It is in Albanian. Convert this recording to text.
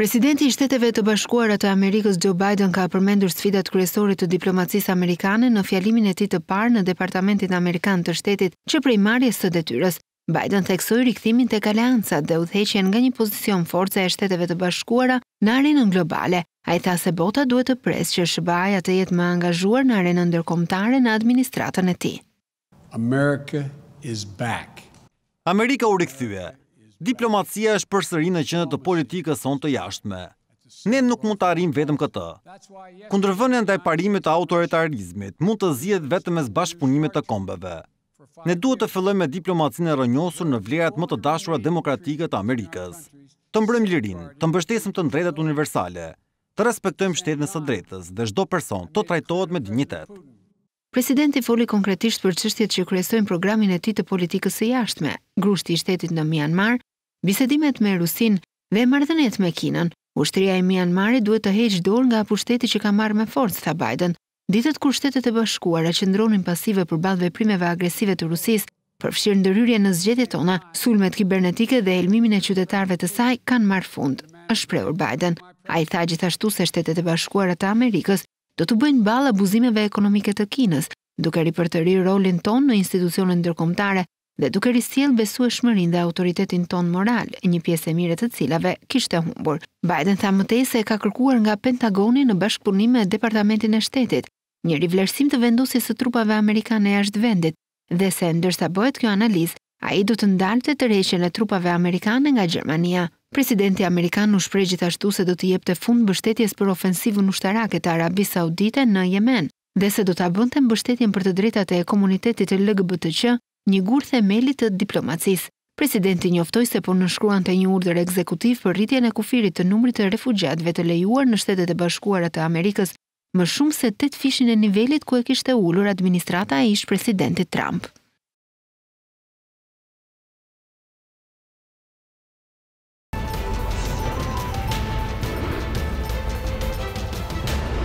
Presidenti i Shteteve të Bashkuara të Amerikës Joe Biden ka përmendur sfidat kryesore të diplomacisë amerikane në fjalimin e tij të parë në Departamentin Amerikan të Shtetit që prej marrjes së detyrës. Biden theksoi rikthimin të aleancat dhe udhëheqjen nga një pozicion force e Shteteve të Bashkuara në arenën globale. Ai tha se bota duhet të presë që shëbaja ja të jetë më angazhuar në arenën ndërkombëtare në administratën e tij. America is back. Amerika u rikthye diplomacia është përsëri në qendër të politikës sonë të jashtme. Ne nuk mund të arim vetëm këtë. Kundërvënia ndaj parimit të autoritarizmit mund të zihet vetëm mes zbashpunimit të kombeve. Ne duhet të fillojmë me diplomacinë e rrënjosur në vlerat më të dashura demokratike të Amerikës. Të mbrojmë lirinë, të mbështesim të drejtat universale, të respektojmë shtetin e së drejtës dhe çdo person të trajtohet me dinjitet. Presidenti foli konkretisht për çështjet që kryesojnë programin e tij të politikës së jashtme. Grushti i shtetit në Myanmar bisedimet me Rusin dhe mardhenet me Kinën, ushtria e Myanmarit duhet të heqë dorë nga pushteti që ka marrë me forcë, tha Biden, ditët kur shtetet e bashkuara që ndronin pasive për balë veprimeve agresive të Rusis, përfshirë ndëryrje në zgjetit tona, sulmet kibernetike dhe elmimin e qytetarve të saj kanë marrë fund, është preur Biden. A i tha gjithashtu se shtetet e bashkuara të Amerikës do të bëjnë balë abuzimeve ekonomike të Kinës, duke ripërtëri rolin ton në institucionin ndërkomtare dhe duke risjell besu e shmërin dhe autoritetin ton moral, një pjesë e mire të cilave kishte humbur. Biden tha mëtej se ka kërkuar nga Pentagoni në bashkëpunim me Departamentin e shtetit, një rivlerësim të vendosjes së trupave Amerikane jashtë vendit, dhe se ndërsa bëhet kjo analiz, a i du të ndalë të të reqen e trupave Amerikane nga Gjermania. Presidenti Amerikan në shprej gjithashtu se do të jep të fund bështetjes për ofensivu në shtarake të Arabi Saudite në Jemen, dhe se do të abëndë mbështetjen për të drejtate e komunitetit e LGBTQ një gur themelit të diplomacis. Presidenti njoftoj se po nëshkruan të një urdër ekzekutiv për rritjen e kufirit të numrit të refugjatve të lejuar në shtetet e bashkuarat të Amerikës, më shumë se 8 fishin e nivelit ku e kishte ullur administrata e ish presidentit Trump.